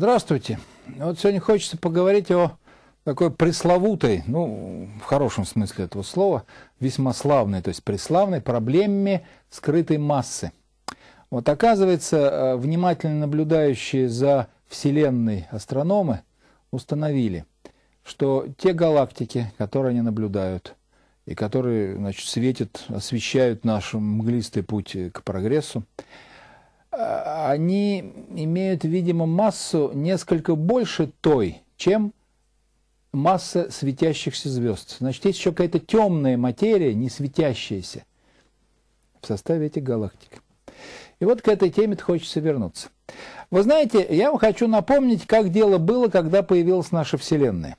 Здравствуйте. Вот сегодня хочется поговорить о такой пресловутой, ну, в хорошем смысле этого слова, весьма славной, то есть преславной проблеме скрытой массы. Вот оказывается, э, внимательно наблюдающие за Вселенной астрономы установили, что те галактики, которые они наблюдают, и которые, значит, светят, освещают наш мглистый путь к прогрессу, Э, они имеют, видимо, массу несколько больше той, чем масса светящихся звезд. Значит, есть еще какая-то темная материя, не светящаяся в составе этих галактик. И вот к этой теме хочется вернуться. Вы знаете, я вам хочу напомнить, как дело было, когда появилась наша Вселенная.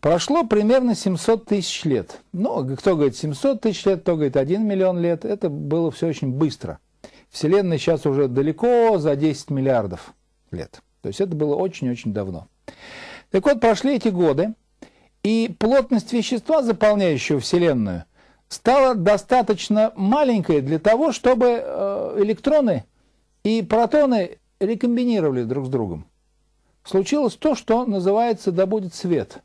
Прошло примерно 700 тысяч лет. Ну, кто говорит 700 тысяч лет, кто говорит 1 миллион лет. Это было все очень быстро – Вселенной сейчас уже далеко за 10 миллиардов лет. То есть это было очень-очень давно. Так вот, прошли эти годы, и плотность вещества, заполняющего Вселенную, стала достаточно маленькой для того, чтобы э, электроны и протоны рекомбинировали друг с другом. Случилось то, что называется «да свет».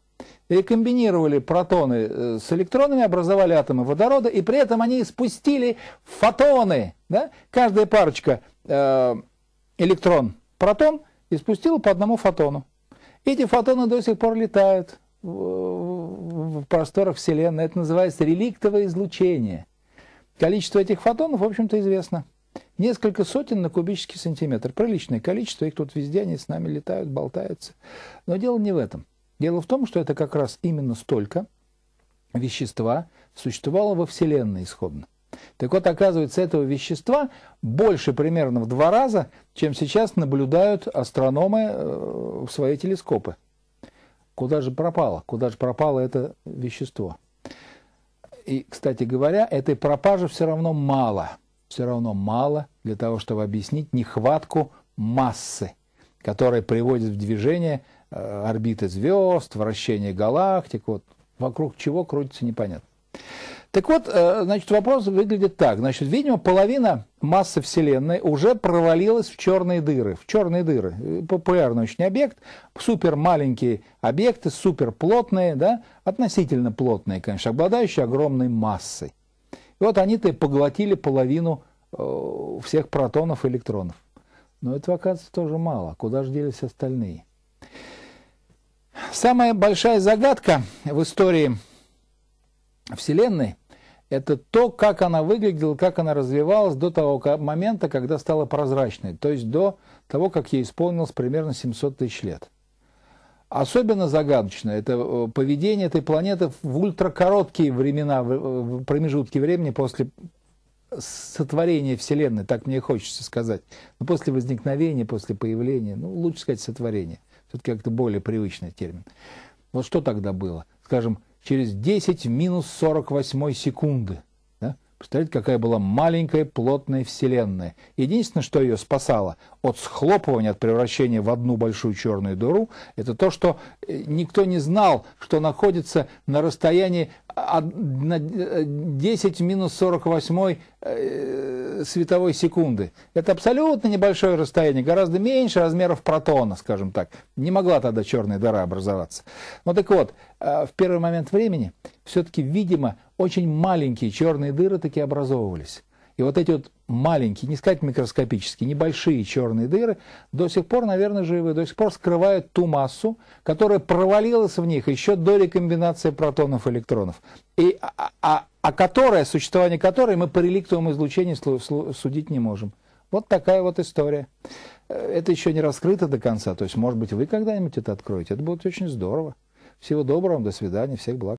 Рекомбинировали протоны э, с электронами, образовали атомы водорода, и при этом они спустили фотоны. Да? Каждая парочка э, электрон-протон испустила по одному фотону. Эти фотоны до сих пор летают в просторах Вселенной. Это называется реликтовое излучение. Количество этих фотонов, в общем-то, известно. Несколько сотен на кубический сантиметр. Приличное количество, их тут везде, они с нами летают, болтаются. Но дело не в этом. Дело в том, что это как раз именно столько вещества существовало во Вселенной исходно. Так вот, оказывается, этого вещества больше примерно в два раза, чем сейчас наблюдают астрономы э, в свои телескопы. Куда же пропало? Куда же пропало это вещество? И, кстати говоря, этой пропажи все равно мало. Все равно мало для того, чтобы объяснить нехватку массы, которая приводит в движение Э, орбиты звезд, вращение галактик, вот, вокруг чего крутится непонятно. Так вот, э, значит, вопрос выглядит так. Значит, видимо, половина массы Вселенной уже провалилась в черные дыры. В черные дыры. Э, популярный очень объект. Супер маленькие объекты, супер плотные, да, относительно плотные, конечно, обладающие огромной массой. И вот они-то и поглотили половину всех протонов и электронов. Но этого, оказывается, тоже мало. Куда же делись остальные? Самая большая загадка в истории Вселенной – это то, как она выглядела, как она развивалась до того момента, когда стала прозрачной, то есть до того, как ей исполнилось примерно 700 тысяч лет. Особенно загадочно это э, поведение этой планеты в ультракороткие времена, э, в промежутки времени после сотворения Вселенной, так мне хочется сказать, ну, после возникновения, после появления, ну, лучше сказать, сотворения – все-таки как-то более привычный термин. Вот что тогда было? Скажем, через 10 в минус 48 секунды. Да? Представляете, какая была маленькая плотная вселенная. Единственное, что ее спасало от схлопывания, от превращения в одну большую черную дыру, это то, что э, никто не знал, что находится на расстоянии 10 в э, минус 48 Э, световой секунды. Это абсолютно небольшое расстояние, гораздо меньше размеров протона, скажем так. Не могла тогда черная дыра образоваться. Ну так вот, э, в первый момент времени все-таки, видимо, очень маленькие черные дыры таки образовывались. И вот эти вот маленькие, не сказать микроскопические, небольшие черные дыры, до сих пор, наверное, живы, до сих пор скрывают ту массу, которая провалилась в них еще до рекомбинации протонов и электронов, и, а, а, а, а которая, существование которой мы по реликтовому излучению судить не можем. Вот такая вот история. Э, это еще не раскрыто до конца, то есть, может быть, вы когда-нибудь это откроете, это будет очень здорово. Всего доброго, до свидания, всех благ.